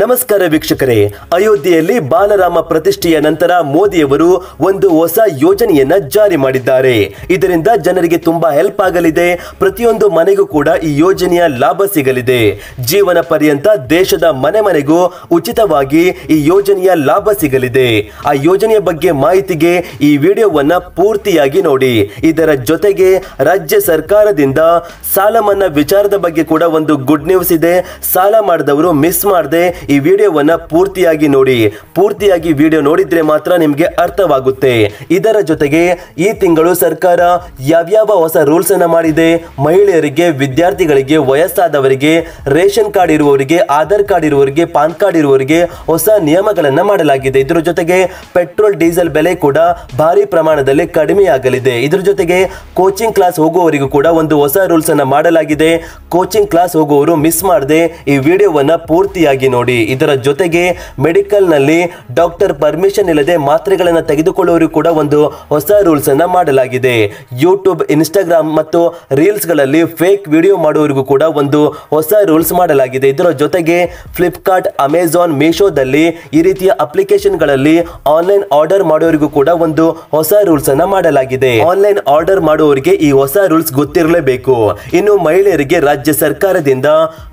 ನಮಸ್ಕಾರ ವೀಕ್ಷಕರೇ ಅಯೋಧ್ಯೆಯಲ್ಲಿ ಬಾಲರಾಮ ಪ್ರತಿಷ್ಠೆಯ ನಂತರ ಮೋದಿಯವರು ಒಂದು ಹೊಸ ಯೋಜನೆಯನ್ನ ಜಾರಿ ಮಾಡಿದ್ದಾರೆ ಇದರಿಂದ ಜನರಿಗೆ ತುಂಬಾ ಹೆಲ್ಪ್ ಆಗಲಿದೆ ಪ್ರತಿಯೊಂದು ಮನೆಗೂ ಕೂಡ ಈ ಯೋಜನೆಯ ಲಾಭ ಸಿಗಲಿದೆ ಜೀವನ ಪರ್ಯಂತ ದೇಶದ ಮನೆ ಮನೆಗೂ ಉಚಿತವಾಗಿ ಈ ಯೋಜನೆಯ ಲಾಭ ಸಿಗಲಿದೆ ಆ ಯೋಜನೆಯ ಬಗ್ಗೆ ಮಾಹಿತಿಗೆ ಈ ವಿಡಿಯೋವನ್ನ ಪೂರ್ತಿಯಾಗಿ ನೋಡಿ ಇದರ ಜೊತೆಗೆ ರಾಜ್ಯ ಸರ್ಕಾರದಿಂದ ಸಾಲ ಮನ್ನಾ ವಿಚಾರದ ಬಗ್ಗೆ ಕೂಡ ಒಂದು ಗುಡ್ ನ್ಯೂಸ್ ಇದೆ ಸಾಲ ಮಾಡಿದವರು ಮಿಸ್ ಮಾಡದೆ ಈ ವಿಡಿಯೋವನ್ನ ಪೂರ್ತಿಯಾಗಿ ನೋಡಿ ಪೂರ್ತಿಯಾಗಿ ವಿಡಿಯೋ ನೋಡಿದ್ರೆ ಮಾತ್ರ ನಿಮಗೆ ಅರ್ಥವಾಗುತ್ತೆ ಇದರ ಜೊತೆಗೆ ಈ ತಿಂಗಳು ಸರ್ಕಾರ ಯಾವ್ಯಾವ ಹೊಸ ರೂಲ್ಸ್ ಅನ್ನ ಮಾಡಿದೆ ಮಹಿಳೆಯರಿಗೆ ವಿದ್ಯಾರ್ಥಿಗಳಿಗೆ ವಯಸ್ಸಾದವರಿಗೆ ರೇಷನ್ ಕಾರ್ಡ್ ಇರುವವರಿಗೆ ಆಧಾರ್ ಕಾರ್ಡ್ ಇರುವವರಿಗೆ ಪಾನ್ ಕಾರ್ಡ್ ಇರುವವರಿಗೆ ಹೊಸ ನಿಯಮಗಳನ್ನು ಮಾಡಲಾಗಿದೆ ಇದರ ಜೊತೆಗೆ ಪೆಟ್ರೋಲ್ ಡೀಸೆಲ್ ಬೆಲೆ ಕೂಡ ಭಾರಿ ಪ್ರಮಾಣದಲ್ಲಿ ಕಡಿಮೆಯಾಗಲಿದೆ ಇದರ ಜೊತೆಗೆ ಕೋಚಿಂಗ್ ಕ್ಲಾಸ್ ಹೋಗುವವರಿಗೂ ಕೂಡ ಒಂದು ಹೊಸ ರೂಲ್ಸ್ ಅನ್ನ ಮಾಡಲಾಗಿದೆ ಕೋಚಿಂಗ್ ಕ್ಲಾಸ್ ಹೋಗುವವರು ಮಿಸ್ ಮಾಡದೆ ಈ ವಿಡಿಯೋವನ್ನ ಪೂರ್ತಿಯಾಗಿ ನೋಡಿ ನೋಡಿ ಇದರ ಜೊತೆಗೆ ಮೆಡಿಕಲ್ ನಲ್ಲಿ ಡಾಕ್ಟರ್ ಪರ್ಮಿಷನ್ ಇಲ್ಲದೆ ಮಾತ್ರೆಗಳನ್ನು ತೆಗೆದುಕೊಳ್ಳೋರು ಕೂಡ ಒಂದು ಹೊಸ ರೂಲ್ಸ್ ಅನ್ನ ಮಾಡಲಾಗಿದೆ ಯೂಟ್ಯೂಬ್ ಇನ್ಸ್ಟಾಗ್ರಾಮ್ ಮತ್ತು ರೀಲ್ಸ್ಗಳಲ್ಲಿ ಫೇಕ್ ವಿಡಿಯೋ ಮಾಡುವವರಿಗೂ ಕೂಡ ಒಂದು ಹೊಸ ರೂಲ್ಸ್ ಮಾಡಲಾಗಿದೆ ಇದರ ಜೊತೆಗೆ ಫ್ಲಿಪ್ಕಾರ್ಟ್ ಅಮೆಝಾನ್ ಮೀಶೋದಲ್ಲಿ ಈ ರೀತಿಯ ಅಪ್ಲಿಕೇಶನ್ಗಳಲ್ಲಿ ಆನ್ಲೈನ್ ಆರ್ಡರ್ ಮಾಡುವವರಿಗೂ ಕೂಡ ಒಂದು ಹೊಸ ರೂಲ್ಸ್ ಅನ್ನ ಮಾಡಲಾಗಿದೆ ಆನ್ಲೈನ್ ಆರ್ಡರ್ ಮಾಡುವವರಿಗೆ ಈ ಹೊಸ ರೂಲ್ಸ್ ಗೊತ್ತಿರಲೇಬೇಕು ಇನ್ನು ಮಹಿಳೆಯರಿಗೆ ರಾಜ್ಯ ಸರ್ಕಾರದಿಂದ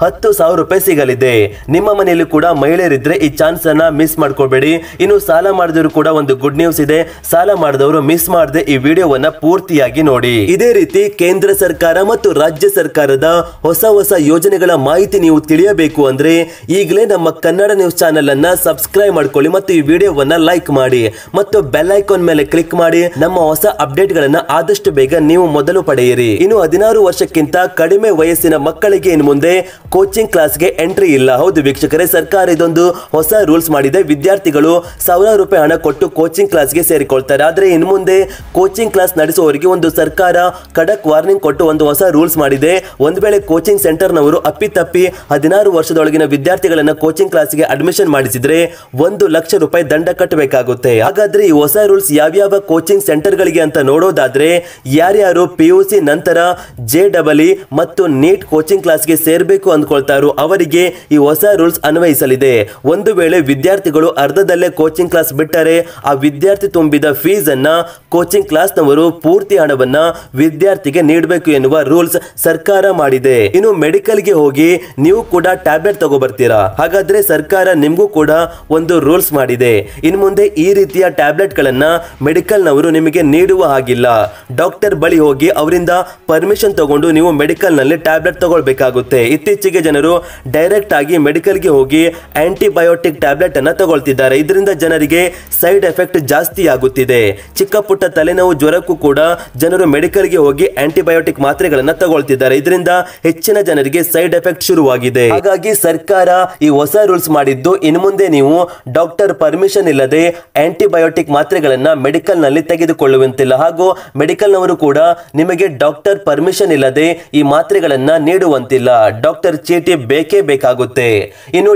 ಹತ್ತು ಸಾವಿರ ರೂಪಾಯಿ ಸಿಗಲಿದೆ ನಿಮ್ಮ ಮನೆಯಲ್ಲಿ ಕೂಡ ಮಹಿಳೆಯರಿದ್ರೆ ಈ ಚಾನ್ಸ್ ಅನ್ನ ಮಿಸ್ ಮಾಡ್ಕೋಬೇಡಿ ಇನ್ನು ಸಾಲ ಮಾಡಿದವರು ಕೂಡ ಒಂದು ಗುಡ್ ನ್ಯೂಸ್ ಇದೆ ಸಾಲ ಮಾಡಿದವರು ಮಿಸ್ ಮಾಡದೆ ಈ ವಿಡಿಯೋವನ್ನ ಪೂರ್ತಿಯಾಗಿ ನೋಡಿ ಇದೇ ರೀತಿ ಕೇಂದ್ರ ಸರ್ಕಾರ ಮತ್ತು ರಾಜ್ಯ ಸರ್ಕಾರದ ಹೊಸ ಹೊಸ ಯೋಜನೆಗಳ ಮಾಹಿತಿ ನೀವು ತಿಳಿಯಬೇಕು ಅಂದ್ರೆ ಈಗಲೇ ನಮ್ಮ ಕನ್ನಡ ನ್ಯೂಸ್ ಚಾನೆಲ್ ಅನ್ನ ಸಬ್ಸ್ಕ್ರೈಬ್ ಮಾಡ್ಕೊಳ್ಳಿ ಮತ್ತು ಈ ವಿಡಿಯೋವನ್ನ ಲೈಕ್ ಮಾಡಿ ಮತ್ತು ಬೆಲ್ ಐಕಾನ್ ಮೇಲೆ ಕ್ಲಿಕ್ ಮಾಡಿ ನಮ್ಮ ಹೊಸ ಅಪ್ಡೇಟ್ ಗಳನ್ನ ಆದಷ್ಟು ಬೇಗ ನೀವು ಮೊದಲು ಪಡೆಯಿರಿ ಇನ್ನು ಹದಿನಾರು ವರ್ಷಕ್ಕಿಂತ ಕಡಿಮೆ ವಯಸ್ಸಿನ ಮಕ್ಕಳಿಗೆ ಇನ್ನು ಮುಂದೆ ಕೋಚಿಂಗ್ ಕ್ಲಾಸ್ಗೆ ಎಂಟ್ರಿ ಇಲ್ಲ ಹೌದು ವೀಕ್ಷಕರೇ ಸರ್ಕಾರ ಇದೊಂದು ಹೊಸ ರೂಲ್ಸ್ ಮಾಡಿದೆ ವಿದ್ಯಾರ್ಥಿಗಳು ಸಾವಿರ ರೂಪಾಯಿ ಹಣ ಕೊಟ್ಟು ಕೋಚಿಂಗ್ ಗೆ ಸೇರಿಕೊಳ್ತಾರೆ ಆದರೆ ಇನ್ನು ಮುಂದೆ ಕೋಚಿಂಗ್ ಕ್ಲಾಸ್ ನಡೆಸುವವರಿಗೆ ಒಂದು ಸರ್ಕಾರ ಖಡಕ್ ವಾರ್ನಿಂಗ್ ಕೊಟ್ಟು ಒಂದು ಹೊಸ ರೂಲ್ಸ್ ಮಾಡಿದೆ ಒಂದು ವೇಳೆ ಕೋಚಿಂಗ್ ಸೆಂಟರ್ನವರು ಅಪ್ಪಿತಪ್ಪಿ ಹದಿನಾರು ವರ್ಷದೊಳಗಿನ ವಿದ್ಯಾರ್ಥಿಗಳನ್ನು ಕೋಚಿಂಗ್ ಗೆ ಅಡ್ಮಿಷನ್ ಮಾಡಿಸಿದ್ರೆ ಒಂದು ಲಕ್ಷ ರೂಪಾಯಿ ದಂಡ ಕಟ್ಟಬೇಕಾಗುತ್ತೆ ಹಾಗಾದ್ರೆ ಈ ಹೊಸ ರೂಲ್ಸ್ ಯಾವ್ಯಾವ ಕೋಚಿಂಗ್ ಗಳಿಗೆ ಅಂತ ನೋಡೋದಾದ್ರೆ ಯಾರ್ಯಾರು ಪಿ ಯು ಸಿ ನಂತರ ಜೆ ಡಬಲ್ e ಮತ್ತು ನೀಟ್ ಕೋಚಿಂಗ್ ಕ್ಲಾಸ್ಗೆ ಸೇರಬೇಕು ಅಂದ್ಕೊಳ್ತಾರೋ ಅವರಿಗೆ ಈ ಹೊಸ ರೂಲ್ಸ್ ಅನ್ವಯ ನಿರ್ವಹಿಸಲಿದೆ ಒಂದು ವೇಳೆ ವಿದ್ಯಾರ್ಥಿಗಳು ಅರ್ಧದಲ್ಲೇ ಕೋಚಿಂಗ್ ಕ್ಲಾಸ್ ಬಿಟ್ಟರೆ ಆ ವಿದ್ಯಾರ್ಥಿ ತುಂಬಿದ ಫೀಸ್ ಅನ್ನ ಕೋಚಿಂಗ್ ಕ್ಲಾಸ್ನವರು ಪೂರ್ತಿ ಹಣವನ್ನ ವಿದ್ಯಾರ್ಥಿಗೆ ನೀಡಬೇಕು ಎನ್ನುವ ರೂಲ್ಸ್ ಸರ್ಕಾರ ಮಾಡಿದೆ ಇನ್ನು ಮೆಡಿಕಲ್ ಗೆ ಹೋಗಿ ನೀವು ಕೂಡ ಟ್ಯಾಬ್ಲೆಟ್ ತಗೋಬರ್ತೀರಾ ಹಾಗಾದ್ರೆ ಸರ್ಕಾರ ನಿಮ್ಗೂ ಕೂಡ ಒಂದು ರೂಲ್ಸ್ ಮಾಡಿದೆ ಇನ್ ಮುಂದೆ ಈ ರೀತಿಯ ಟ್ಯಾಬ್ಲೆಟ್ ಮೆಡಿಕಲ್ ನವರು ನಿಮಗೆ ನೀಡುವ ಹಾಗಿಲ್ಲ ಡಾಕ್ಟರ್ ಬಳಿ ಹೋಗಿ ಅವರಿಂದ ಪರ್ಮಿಷನ್ ತಗೊಂಡು ನೀವು ಮೆಡಿಕಲ್ ನಲ್ಲಿ ಟ್ಯಾಬ್ಲೆಟ್ ತಗೊಳ್ಬೇಕಾಗುತ್ತೆ ಇತ್ತೀಚೆಗೆ ಜನರು ಡೈರೆಕ್ಟ್ ಆಗಿ ಮೆಡಿಕಲ್ಗೆ ಹೋಗಿ ಹೋಗಿ ಆಂಟಿಬಯೋಟಿಕ್ ಟ್ಯಾಬ್ಲೆಟ್ ಅನ್ನು ತಗೊಳ್ತಿದ್ದಾರೆ ಇದರಿಂದ ಜನರಿಗೆ ಸೈಡ್ ಎಫೆಕ್ಟ್ ಜಾಸ್ತಿ ಆಗುತ್ತಿದೆ ಚಿಕ್ಕ ಪುಟ್ಟ ತಲೆನೋವು ಜ್ವರಕ್ಕೂ ಕೂಡ ಜನರು ಮೆಡಿಕಲ್ಗೆ ಹೋಗಿ ಆಂಟಿಬಯೋಟಿಕ್ ಮಾತ್ರೆಗಳನ್ನು ತಗೊಳ್ತಿದ್ದಾರೆ ಇದರಿಂದ ಹೆಚ್ಚಿನ ಜನರಿಗೆ ಸೈಡ್ ಎಫೆಕ್ಟ್ ಶುರುವಾಗಿದೆ ಹಾಗಾಗಿ ಸರ್ಕಾರ ಈ ಹೊಸ ರೂಲ್ಸ್ ಮಾಡಿದ್ದು ಇನ್ನು ಮುಂದೆ ನೀವು ಡಾಕ್ಟರ್ ಪರ್ಮಿಷನ್ ಇಲ್ಲದೆ ಆಂಟಿಬಯೋಟಿಕ್ ಮಾತ್ರೆಗಳನ್ನು ಮೆಡಿಕಲ್ ನಲ್ಲಿ ತೆಗೆದುಕೊಳ್ಳುವಂತಿಲ್ಲ ಹಾಗೂ ಮೆಡಿಕಲ್ನವರು ಕೂಡ ನಿಮಗೆ ಡಾಕ್ಟರ್ ಪರ್ಮಿಷನ್ ಇಲ್ಲದೆ ಈ ಮಾತ್ರೆಗಳನ್ನು ನೀಡುವಂತಿಲ್ಲ ಡಾಕ್ಟರ್ ಚೀಟಿ ಬೇಕೇ ಬೇಕಾಗುತ್ತೆ ಇನ್ನು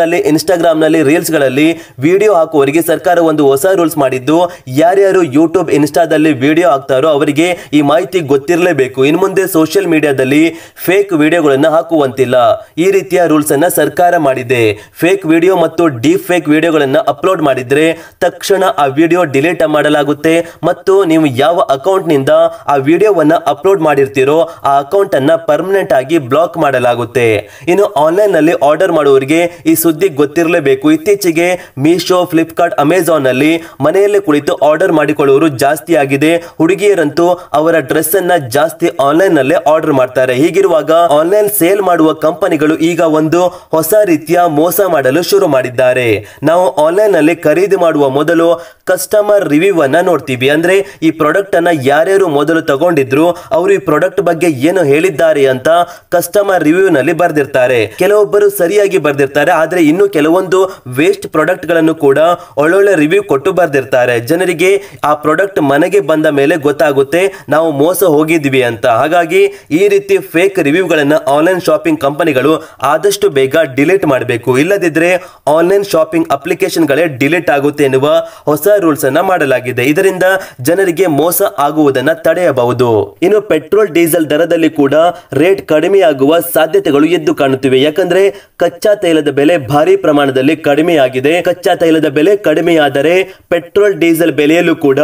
ನಲ್ಲಿ ಇನ್ಸ್ಟಾಗ್ರಾಮ್ನಲ್ಲಿ ರೀಲ್ಸ್ಗಳಲ್ಲಿ ವಿಡಿಯೋ ಹಾಕುವವರಿಗೆ ಸರ್ಕಾರ ಒಂದು ಹೊಸ ರೂಲ್ಸ್ ಮಾಡಿದ್ದು ಯಾರ್ಯಾರು ಯೂಟ್ಯೂಬ್ ಇನ್ಸ್ಟಾದಲ್ಲಿ ವಿಡಿಯೋ ಹಾಕ್ತಾರೋ ಅವರಿಗೆ ಈ ಮಾಹಿತಿ ಗೊತ್ತಿರಲೇಬೇಕು ಇನ್ನು ಮುಂದೆ ಸೋಷಿಯಲ್ ಮೀಡಿಯಾದಲ್ಲಿ ಫೇಕ್ ವಿಡಿಯೋಗಳನ್ನು ಹಾಕುವಂತಿಲ್ಲ ಈ ರೀತಿಯ ರೂಲ್ಸ್ ಅನ್ನ ಸರ್ಕಾರ ಮಾಡಿದೆ ಫೇಕ್ ವಿಡಿಯೋ ಮತ್ತು ಡೀಪ್ ಫೇಕ್ ವಿಡಿಯೋಗಳನ್ನು ಅಪ್ಲೋಡ್ ಮಾಡಿದ್ರೆ ತಕ್ಷಣ ಆ ವಿಡಿಯೋ ಡಿಲೀಟ್ ಮಾಡಲಾಗುತ್ತೆ ಮತ್ತು ನೀವು ಯಾವ ಅಕೌಂಟ್ನಿಂದ ಆ ವಿಡಿಯೋವನ್ನು ಅಪ್ಲೋಡ್ ಮಾಡಿರ್ತೀರೋ ಆ ಅಕೌಂಟನ್ನು ಪರ್ಮನೆಂಟ್ ಆಗಿ ಬ್ಲಾಕ್ ಮಾಡಲಾಗುತ್ತೆ ಇನ್ನು ಆನ್ಲೈನ್ನಲ್ಲಿ ಆರ್ಡರ್ ಮಾಡುವವರಿಗೆ ಈ ಸುದ್ದಿ ಗೊತ್ತಿರಲೇಬೇಕು ಇತ್ತೀಚೆಗೆ ಮೀಶೋ ಫ್ಲಿಪ್ಕಾರ್ಟ್ ಅಮೆಜಾನ್ ನಲ್ಲಿ ಮನೆಯಲ್ಲೇ ಕುಳಿತು ಆರ್ಡರ್ ಮಾಡಿಕೊಳ್ಳುವರು ಜಾಸ್ತಿ ಆಗಿದೆ ಹುಡುಗಿಯರಂತೂ ಅವರ ಡ್ರೆಸ್ ಅನ್ನ ಜಾಸ್ತಿ ಆನ್ಲೈನ್ ನಲ್ಲೇ ಆರ್ಡರ್ ಮಾಡ್ತಾರೆ ಹೀಗಿರುವಾಗ ಆನ್ಲೈನ್ ಸೇಲ್ ಮಾಡುವ ಕಂಪನಿಗಳು ಈಗ ಒಂದು ಹೊಸ ರೀತಿಯ ಮೋಸ ಮಾಡಲು ಶುರು ಮಾಡಿದ್ದಾರೆ ನಾವು ಆನ್ಲೈನ್ ನಲ್ಲಿ ಖರೀದಿ ಮಾಡುವ ಮೊದಲು ಕಸ್ಟಮರ್ ರಿವ್ಯೂ ಅನ್ನ ನೋಡ್ತೀವಿ ಅಂದ್ರೆ ಈ ಪ್ರಾಡಕ್ಟ್ ಅನ್ನ ಯಾರ್ಯಾರು ಮೊದಲು ತಗೊಂಡಿದ್ರು ಅವರು ಈ ಪ್ರಾಡಕ್ಟ್ ಬಗ್ಗೆ ಏನು ಹೇಳಿದ್ದಾರೆ ಅಂತ ಕಸ್ಟಮರ್ ರಿವ್ಯೂ ನಲ್ಲಿ ಬರೆದಿರ್ತಾರೆ ಕೆಲವೊಬ್ಬರು ಸರಿಯಾಗಿ ಬರ್ದಿರ್ತಾರೆ ಬರ್ದಿರ್ತಾರೆ ಆದರೆ ಇನ್ನು ಕೆಲವೊಂದು ವೇಸ್ಟ್ ಪ್ರಾಡಕ್ಟ್ ಗಳನ್ನು ಕೂಡ ಒಳ್ಳೊಳ್ಳೆ ರಿವ್ಯೂ ಕೊಟ್ಟು ಬರ್ದಿರ್ತಾರೆ ಜನರಿಗೆ ಆ ಪ್ರಾಡಕ್ಟ್ ಮನೆಗೆ ಬಂದ ಮೇಲೆ ಗೊತ್ತಾಗುತ್ತೆ ನಾವು ಮೋಸ ಹೋಗಿದ್ವಿ ಅಂತ ಹಾಗಾಗಿ ಈ ರೀತಿ ಫೇಕ್ ರಿವ್ಯೂಗಳನ್ನು ಆನ್ಲೈನ್ ಶಾಪಿಂಗ್ ಕಂಪನಿಗಳು ಆದಷ್ಟು ಬೇಗ ಡಿಲೀಟ್ ಮಾಡಬೇಕು ಇಲ್ಲದಿದ್ರೆ ಆನ್ಲೈನ್ ಶಾಪಿಂಗ್ ಅಪ್ಲಿಕೇಶನ್ ಗಳೇ ಡಿಲೀಟ್ ಆಗುತ್ತೆ ಎನ್ನುವ ಹೊಸ ರೂಲ್ಸ್ ಅನ್ನ ಮಾಡಲಾಗಿದೆ ಇದರಿಂದ ಜನರಿಗೆ ಮೋಸ ಆಗುವುದನ್ನು ತಡೆಯಬಹುದು ಇನ್ನು ಪೆಟ್ರೋಲ್ ಡೀಸೆಲ್ ದರದಲ್ಲಿ ಕೂಡ ರೇಟ್ ಕಡಿಮೆಯಾಗುವ ಸಾಧ್ಯತೆಗಳು ಎದ್ದು ಕಾಣುತ್ತಿವೆ ಯಾಕಂದ್ರೆ ಕಚ್ಚಾ ತೈಲ ತೈಲದ ಬೆಲೆ ಭಾರಿ ಪ್ರಮಾಣದಲ್ಲಿ ಕಡಿಮೆಯಾಗಿದೆ ಕಚ್ಚಾ ತೈಲದ ಬೆಲೆ ಕಡಿಮೆಯಾದರೆ ಪೆಟ್ರೋಲ್ ಡೀಸೆಲ್ ಬೆಲೆಯಲ್ಲೂ ಕೂಡ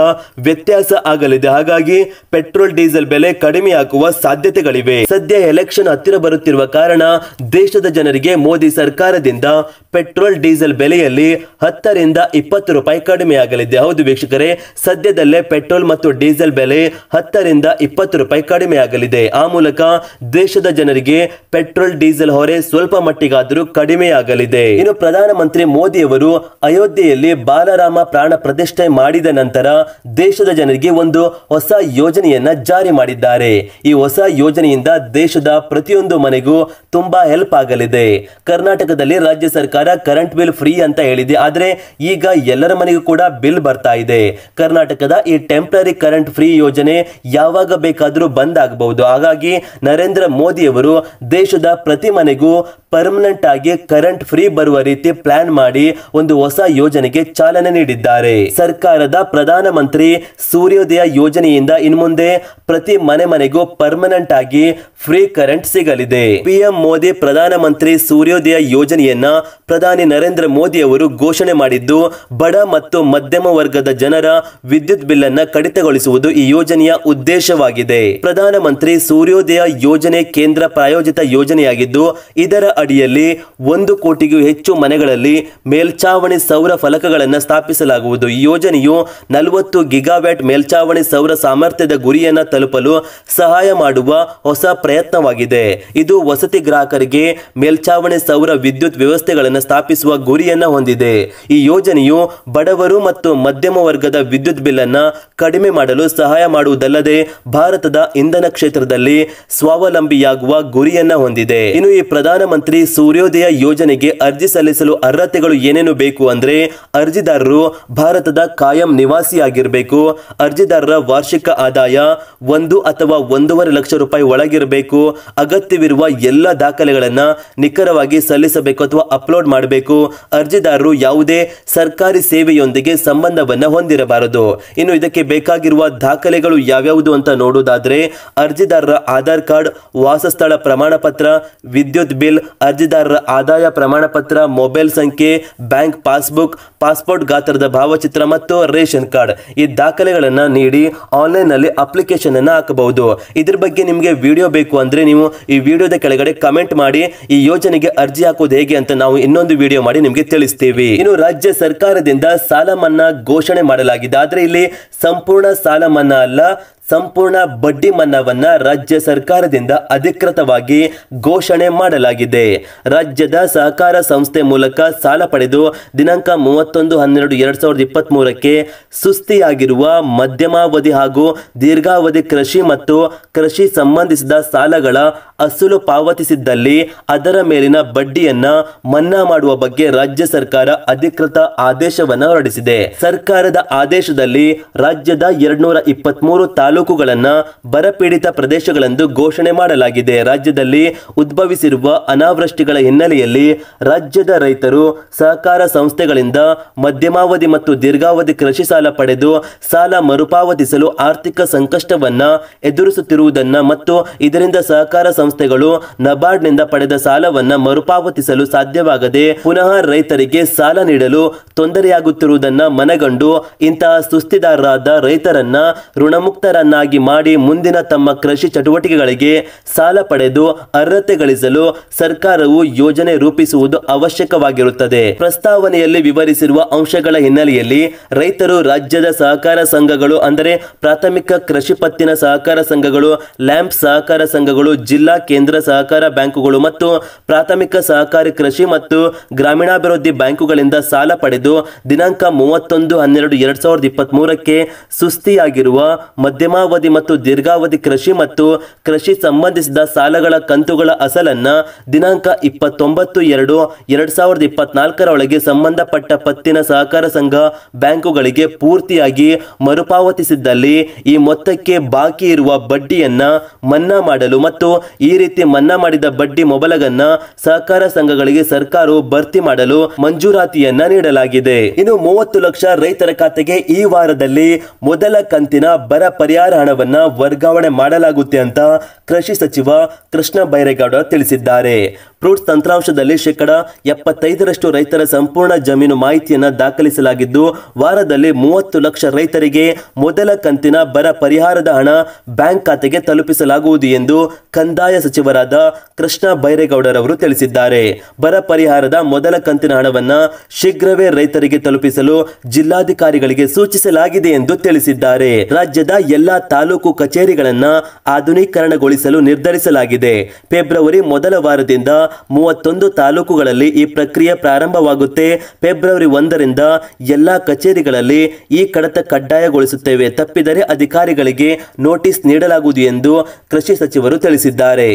ವ್ಯತ್ಯಾಸ ಆಗಲಿದೆ ಹಾಗಾಗಿ ಪೆಟ್ರೋಲ್ ಡೀಸೆಲ್ ಬೆಲೆ ಕಡಿಮೆಯಾಗುವ ಸಾಧ್ಯತೆಗಳಿವೆ ಸದ್ಯ ಎಲೆಕ್ಷನ್ ಹತ್ತಿರ ಬರುತ್ತಿರುವ ಕಾರಣ ದೇಶದ ಜನರಿಗೆ ಮೋದಿ ಸರ್ಕಾರದಿಂದ ಪೆಟ್ರೋಲ್ ಡೀಸೆಲ್ ಬೆಲೆಯಲ್ಲಿ ಹತ್ತರಿಂದ ಇಪ್ಪತ್ತು ರೂಪಾಯಿ ಕಡಿಮೆಯಾಗಲಿದೆ ಹೌದು ವೀಕ್ಷಕರೇ ಸದ್ಯದಲ್ಲೇ ಪೆಟ್ರೋಲ್ ಮತ್ತು ಡೀಸೆಲ್ ಬೆಲೆ ಹತ್ತರಿಂದ ಇಪ್ಪತ್ತು ರೂಪಾಯಿ ಕಡಿಮೆಯಾಗಲಿದೆ ಆ ಮೂಲಕ ದೇಶದ ಜನರಿಗೆ ಪೆಟ್ರೋಲ್ ಡೀಸೆಲ್ ಹೊರೆ ಸ್ವಲ್ಪ ಮಟ್ಟಿಗಾದರೂ ಕಡಿಮೆ ಕಡಿಮೆಯಾಗಲಿದೆ ಇನ್ನು ಪ್ರಧಾನಮಂತ್ರಿ ಮೋದಿಯವರು ಅಯೋಧ್ಯೆಯಲ್ಲಿ ಬಾಲರಾಮ ಪ್ರಾಣ ಪ್ರತಿಷ್ಠೆ ಮಾಡಿದ ನಂತರ ದೇಶದ ಜನರಿಗೆ ಒಂದು ಹೊಸ ಯೋಜನೆಯನ್ನ ಜಾರಿ ಮಾಡಿದ್ದಾರೆ ಈ ಹೊಸ ಯೋಜನೆಯಿಂದ ದೇಶದ ಪ್ರತಿಯೊಂದು ಮನೆಗೂ ತುಂಬಾ ಹೆಲ್ಪ್ ಆಗಲಿದೆ ಕರ್ನಾಟಕದಲ್ಲಿ ರಾಜ್ಯ ಸರ್ಕಾರ ಕರೆಂಟ್ ಬಿಲ್ ಫ್ರೀ ಅಂತ ಹೇಳಿದೆ ಆದರೆ ಈಗ ಎಲ್ಲರ ಮನೆಗೂ ಕೂಡ ಬಿಲ್ ಬರ್ತಾ ಇದೆ ಕರ್ನಾಟಕದ ಈ ಟೆಂಪ್ರರಿ ಕರೆಂಟ್ ಫ್ರೀ ಯೋಜನೆ ಯಾವಾಗ ಬೇಕಾದರೂ ಬಂದ್ ಆಗಬಹುದು ಹಾಗಾಗಿ ನರೇಂದ್ರ ಮೋದಿಯವರು ದೇಶದ ಪ್ರತಿ ಮನೆಗೂ ಪರ್ಮನೆಂಟ್ ಆಗಿ ಕರೆಂಟ್ ಫ್ರೀ ಬರುವ ರೀತಿ ಪ್ಲಾನ್ ಮಾಡಿ ಒಂದು ಹೊಸ ಯೋಜನೆಗೆ ಚಾಲನೆ ನೀಡಿದ್ದಾರೆ ಸರ್ಕಾರದ ಪ್ರಧಾನ ಮಂತ್ರಿ ಸೂರ್ಯೋದಯ ಯೋಜನೆಯಿಂದ ಇನ್ಮುಂದೆ ಪ್ರತಿ ಮನೆ ಮನೆಗೂ ಪರ್ಮನೆಂಟ್ ಆಗಿ ಫ್ರೀ ಕರೆಂಟ್ ಸಿಗಲಿದೆ ಪಿಎಂ ಮೋದಿ ಪ್ರಧಾನ ಮಂತ್ರಿ ಸೂರ್ಯೋದಯ ಯೋಜನೆಯನ್ನ ಪ್ರಧಾನಿ ನರೇಂದ್ರ ಮೋದಿ ಅವರು ಘೋಷಣೆ ಮಾಡಿದ್ದು ಬಡ ಮತ್ತು ಮಧ್ಯಮ ವರ್ಗದ ಜನರ ವಿದ್ಯುತ್ ಬಿಲ್ ಅನ್ನ ಕಡಿತಗೊಳಿಸುವುದು ಈ ಯೋಜನೆಯ ಉದ್ದೇಶವಾಗಿದೆ ಪ್ರಧಾನ ಸೂರ್ಯೋದಯ ಯೋಜನೆ ಕೇಂದ್ರ ಪ್ರಾಯೋಜಿತ ಯೋಜನೆಯಾಗಿದ್ದು ಇದರ ಅಡಿಯಲ್ಲಿ ಒಂದು ಕೋಟಿಗೂ ಹೆಚ್ಚು ಮನೆಗಳಲ್ಲಿ ಮೇಲ್ಚಾವಣಿ ಸೌರ ಫಲಕಗಳನ್ನು ಸ್ಥಾಪಿಸಲಾಗುವುದು ಈ ಯೋಜನೆಯು ನಲವತ್ತು ಗಿಗಾವ್ಯಾಟ್ ಮೇಲ್ಚಾವಣಿ ಸೌರ ಸಾಮರ್ಥ್ಯದ ಗುರಿಯನ್ನು ತಲುಪಲು ಸಹಾಯ ಮಾಡುವ ಹೊಸ ಪ್ರಯತ್ನವಾಗಿದೆ ಇದು ವಸತಿ ಗ್ರಾಹಕರಿಗೆ ಮೇಲ್ಚಾವಣಿ ಸೌರ ವಿದ್ಯುತ್ ವ್ಯವಸ್ಥೆಗಳನ್ನು ಸ್ಥಾಪಿಸುವ ಗುರಿಯನ್ನು ಹೊಂದಿದೆ ಈ ಯೋಜನೆಯು ಬಡವರು ಮತ್ತು ಮಧ್ಯಮ ವರ್ಗದ ವಿದ್ಯುತ್ ಬಿಲ್ಲನ್ನು ಕಡಿಮೆ ಮಾಡಲು ಸಹಾಯ ಮಾಡುವುದಲ್ಲದೆ ಭಾರತದ ಇಂಧನ ಕ್ಷೇತ್ರದಲ್ಲಿ ಸ್ವಾವಲಂಬಿಯಾಗುವ ಗುರಿಯನ್ನು ಹೊಂದಿದೆ ಇನ್ನು ಈ ಪ್ರಧಾನಮಂತ್ರಿ ಪ್ರಧಾನಮಂತ್ರಿ ಸೂರ್ಯೋದಯ ಯೋಜನೆಗೆ ಅರ್ಜಿ ಸಲ್ಲಿಸಲು ಅರ್ಹತೆಗಳು ಏನೇನು ಬೇಕು ಅಂದರೆ ಅರ್ಜಿದಾರರು ಭಾರತದ ಕಾಯಂ ನಿವಾಸಿಯಾಗಿರಬೇಕು ಅರ್ಜಿದಾರರ ವಾರ್ಷಿಕ ಆದಾಯ ಒಂದು ಅಥವಾ ಒಂದೂವರೆ ಲಕ್ಷ ರೂಪಾಯಿ ಒಳಗಿರಬೇಕು ಅಗತ್ಯವಿರುವ ಎಲ್ಲ ದಾಖಲೆಗಳನ್ನು ನಿಖರವಾಗಿ ಸಲ್ಲಿಸಬೇಕು ಅಥವಾ ಅಪ್ಲೋಡ್ ಮಾಡಬೇಕು ಅರ್ಜಿದಾರರು ಯಾವುದೇ ಸರ್ಕಾರಿ ಸೇವೆಯೊಂದಿಗೆ ಸಂಬಂಧವನ್ನು ಹೊಂದಿರಬಾರದು ಇನ್ನು ಇದಕ್ಕೆ ಬೇಕಾಗಿರುವ ದಾಖಲೆಗಳು ಯಾವ್ಯಾವುದು ಅಂತ ನೋಡುವುದಾದರೆ ಅರ್ಜಿದಾರರ ಆಧಾರ್ ಕಾರ್ಡ್ ವಾಸಸ್ಥಳ ಪ್ರಮಾಣ ಪತ್ರ ವಿದ್ಯುತ್ ಬಿಲ್ ಅರ್ಜಿದಾರರ ಆದಾಯ ಪ್ರಮಾಣಪತ್ರ ಮೊಬೈಲ್ ಸಂಖ್ಯೆ ಬ್ಯಾಂಕ್ ಪಾಸ್ಬುಕ್ ಪಾಸ್ಪೋರ್ಟ್ ಗಾತ್ರದ ಭಾವಚಿತ್ರ ಮತ್ತು ರೇಷನ್ ಕಾರ್ಡ್ ಈ ದಾಖಲೆಗಳನ್ನು ನೀಡಿ ನಲ್ಲಿ ಅಪ್ಲಿಕೇಶನ್ ಅನ್ನು ಹಾಕಬಹುದು ಇದ್ರ ಬಗ್ಗೆ ನಿಮಗೆ ವಿಡಿಯೋ ಬೇಕು ಅಂದರೆ ನೀವು ಈ ವಿಡಿಯೋದ ಕೆಳಗಡೆ ಕಮೆಂಟ್ ಮಾಡಿ ಈ ಯೋಜನೆಗೆ ಅರ್ಜಿ ಹಾಕೋದು ಹೇಗೆ ಅಂತ ನಾವು ಇನ್ನೊಂದು ವಿಡಿಯೋ ಮಾಡಿ ನಿಮಗೆ ತಿಳಿಸ್ತೀವಿ ಇನ್ನು ರಾಜ್ಯ ಸರ್ಕಾರದಿಂದ ಸಾಲ ಮನ್ನಾ ಘೋಷಣೆ ಮಾಡಲಾಗಿದೆ ಆದರೆ ಇಲ್ಲಿ ಸಂಪೂರ್ಣ ಸಾಲ ಮನ್ನಾ ಅಲ್ಲ ಸಂಪೂರ್ಣ ಬಡ್ಡಿ ಮನ್ನಾವನ್ನ ರಾಜ್ಯ ಸರ್ಕಾರದಿಂದ ಅಧಿಕೃತವಾಗಿ ಘೋಷಣೆ ಮಾಡಲಾಗಿದೆ ರಾಜ್ಯದ ಸಹಕಾರ ಸಂಸ್ಥೆ ಮೂಲಕ ಸಾಲ ಪಡೆದು ದಿನಾಂಕ ಮೂವತ್ತೊಂದು ಹನ್ನೆರಡು ಎರಡ್ ಸಾವಿರದ ಇಪ್ಪತ್ತ್ ಮೂರಕ್ಕೆ ಸುಸ್ತಿಯಾಗಿರುವ ಮಧ್ಯಮಾವಧಿ ಹಾಗೂ ದೀರ್ಘಾವಧಿ ಕೃಷಿ ಮತ್ತು ಕೃಷಿ ಸಂಬಂಧಿಸಿದ ಸಾಲಗಳ ಅಸಲು ಪಾವತಿಸಿದ್ದಲ್ಲಿ ಅದರ ಮೇಲಿನ ಬಡ್ಡಿಯನ್ನ ಮನ್ನಾ ಮಾಡುವ ಬಗ್ಗೆ ರಾಜ್ಯ ಸರ್ಕಾರ ಅಧಿಕೃತ ಆದೇಶವನ್ನು ಹೊರಡಿಸಿದೆ ಸರ್ಕಾರದ ಆದೇಶದಲ್ಲಿ ರಾಜ್ಯದ ಎರಡ್ನೂರ ಇಪ್ಪತ್ತ್ ಮೂರು ತಾಲೂಕುಗಳನ್ನು ಬರಪೀಡಿತ ಪ್ರದೇಶಗಳೆಂದು ಘೋಷಣೆ ಮಾಡಲಾಗಿದೆ ರಾಜ್ಯದಲ್ಲಿ ಉದ್ಭವಿಸಿರುವ ಅನಾವೃಷ್ಟಿಗಳ ಹಿನ್ನೆಲೆಯಲ್ಲಿ ರಾಜ್ಯದ ರೈತರು ಸಹಕಾರ ಸಂಸ್ಥೆಗಳಿಂದ ಮಧ್ಯಮಾವಧಿ ಮತ್ತು ದೀರ್ಘಾವಧಿ ಕೃಷಿ ಸಾಲ ಪಡೆದು ಸಾಲ ಮರುಪಾವತಿಸಲು ಆರ್ಥಿಕ ಸಂಕಷ್ಟವನ್ನು ಎದುರಿಸುತ್ತಿರುವುದನ್ನು ಮತ್ತು ಇದರಿಂದ ಸಹಕಾರ ಸಂಸ್ಥೆಗಳು ನಬಾರ್ಡ್ನಿಂದ ಪಡೆದ ಸಾಲವನ್ನು ಮರುಪಾವತಿಸಲು ಸಾಧ್ಯವಾಗದೆ ಪುನಃ ರೈತರಿಗೆ ಸಾಲ ನೀಡಲು ತೊಂದರೆಯಾಗುತ್ತಿರುವುದನ್ನು ಮನಗಂಡು ಇಂತಹ ಸುಸ್ತಿದಾರರಾದ ರೈತರನ್ನ ಋಣಮುಕ್ತರ ಮಾಡಿ ಮುಂದಿನ ತಮ್ಮ ಕೃಷಿ ಚಟುವಟಿಕೆಗಳಿಗೆ ಸಾಲ ಪಡೆದು ಅರ್ಹತೆ ಗಳಿಸಲು ಸರ್ಕಾರವು ಯೋಜನೆ ರೂಪಿಸುವುದು ಅವಶ್ಯಕವಾಗಿರುತ್ತದೆ ಪ್ರಸ್ತಾವನೆಯಲ್ಲಿ ವಿವರಿಸಿರುವ ಅಂಶಗಳ ಹಿನ್ನೆಲೆಯಲ್ಲಿ ರೈತರು ರಾಜ್ಯದ ಸಹಕಾರ ಸಂಘಗಳು ಅಂದರೆ ಪ್ರಾಥಮಿಕ ಕೃಷಿ ಪತ್ತಿನ ಸಹಕಾರ ಸಂಘಗಳು ಲ್ಯಾಂಪ್ ಸಹಕಾರ ಸಂಘಗಳು ಜಿಲ್ಲಾ ಕೇಂದ್ರ ಸಹಕಾರ ಬ್ಯಾಂಕುಗಳು ಮತ್ತು ಪ್ರಾಥಮಿಕ ಸಹಕಾರಿ ಕೃಷಿ ಮತ್ತು ಗ್ರಾಮೀಣಾಭಿವೃದ್ಧಿ ಬ್ಯಾಂಕುಗಳಿಂದ ಸಾಲ ಪಡೆದು ದಿನಾಂಕ ಮೂವತ್ತೊಂದು ಹನ್ನೆರಡು ಎರಡ್ ಸಾವಿರದ ಇಪ್ಪತ್ತ್ ಸುಸ್ತಿಯಾಗಿರುವ ಮಧ್ಯಮ ಮಧ್ಯಮಾವಧಿ ಮತ್ತು ದೀರ್ಘಾವಧಿ ಕೃಷಿ ಮತ್ತು ಕೃಷಿ ಸಂಬಂಧಿಸಿದ ಸಾಲಗಳ ಕಂತುಗಳ ಅಸಲನ್ನ ದಿನಾಂಕ ಇಪ್ಪತ್ತೊಂಬತ್ತು ಎರಡು ಎರಡ್ ಸಾವಿರದ ಇಪ್ಪತ್ನಾಲ್ಕರ ಒಳಗೆ ಸಂಬಂಧಪಟ್ಟ ಪತ್ತಿನ ಸಹಕಾರ ಸಂಘ ಬ್ಯಾಂಕುಗಳಿಗೆ ಪೂರ್ತಿಯಾಗಿ ಮರುಪಾವತಿಸಿದ್ದಲ್ಲಿ ಈ ಮೊತ್ತಕ್ಕೆ ಬಾಕಿ ಇರುವ ಬಡ್ಡಿಯನ್ನ ಮನ್ನಾ ಮಾಡಲು ಮತ್ತು ಈ ರೀತಿ ಮನ್ನಾ ಮಾಡಿದ ಬಡ್ಡಿ ಮೊಬಲಗನ್ನ ಸಹಕಾರ ಸಂಘಗಳಿಗೆ ಸರ್ಕಾರವು ಭರ್ತಿ ಮಾಡಲು ಮಂಜೂರಾತಿಯನ್ನ ನೀಡಲಾಗಿದೆ ಇನ್ನು ಮೂವತ್ತು ಲಕ್ಷ ರೈತರ ಖಾತೆಗೆ ಈ ವಾರದಲ್ಲಿ ಮೊದಲ ಕಂತಿನ ಬರ ಪರಿಹಾರ ಹಣವನ್ನು ವರ್ಗಾವಣೆ ಮಾಡಲಾಗುತ್ತೆ ಅಂತ ಕೃಷಿ ಸಚಿವ ಕೃಷ್ಣ ಬೈರೇಗೌಡ ತಿಳಿಸಿದ್ದಾರೆ ಫ್ರೂಟ್ಸ್ ತಂತ್ರಾಂಶದಲ್ಲಿ ಶೇಕಡಾ ಎಪ್ಪತ್ತೈದರಷ್ಟು ರೈತರ ಸಂಪೂರ್ಣ ಜಮೀನು ಮಾಹಿತಿಯನ್ನು ದಾಖಲಿಸಲಾಗಿದ್ದು ವಾರದಲ್ಲಿ ಮೂವತ್ತು ಲಕ್ಷ ರೈತರಿಗೆ ಮೊದಲ ಕಂತಿನ ಬರ ಪರಿಹಾರದ ಹಣ ಬ್ಯಾಂಕ್ ಖಾತೆಗೆ ತಲುಪಿಸಲಾಗುವುದು ಎಂದು ಕಂದಾಯ ಸಚಿವರಾದ ಕೃಷ್ಣ ಬೈರೇಗೌಡರವರು ತಿಳಿಸಿದ್ದಾರೆ ಬರ ಪರಿಹಾರದ ಮೊದಲ ಕಂತಿನ ಹಣವನ್ನು ಶೀಘ್ರವೇ ರೈತರಿಗೆ ತಲುಪಿಸಲು ಜಿಲ್ಲಾಧಿಕಾರಿಗಳಿಗೆ ಸೂಚಿಸಲಾಗಿದೆ ಎಂದು ತಿಳಿಸಿದ್ದಾರೆ ರಾಜ್ಯದ ಎಲ್ಲಾ ತಾಲೂಕು ಕಚೇರಿಗಳನ್ನು ಆಧುನೀಕರಣಗೊಳಿಸಲು ನಿರ್ಧರಿಸಲಾಗಿದೆ ಫೆಬ್ರವರಿ ಮೊದಲ ವಾರದಿಂದ ಮೂವತ್ತೊಂದು ತಾಲೂಕುಗಳಲ್ಲಿ ಈ ಪ್ರಕ್ರಿಯೆ ಪ್ರಾರಂಭವಾಗುತ್ತೆ ಫೆಬ್ರವರಿ ಒಂದರಿಂದ ಎಲ್ಲ ಕಚೇರಿಗಳಲ್ಲಿ ಈ ಕಡತ ಕಡ್ಡಾಯಗೊಳಿಸುತ್ತೇವೆ ತಪ್ಪಿದರೆ ಅಧಿಕಾರಿಗಳಿಗೆ ನೋಟಿಸ್ ನೀಡಲಾಗುವುದು ಎಂದು ಕೃಷಿ ಸಚಿವರು ತಿಳಿಸಿದ್ದಾರೆ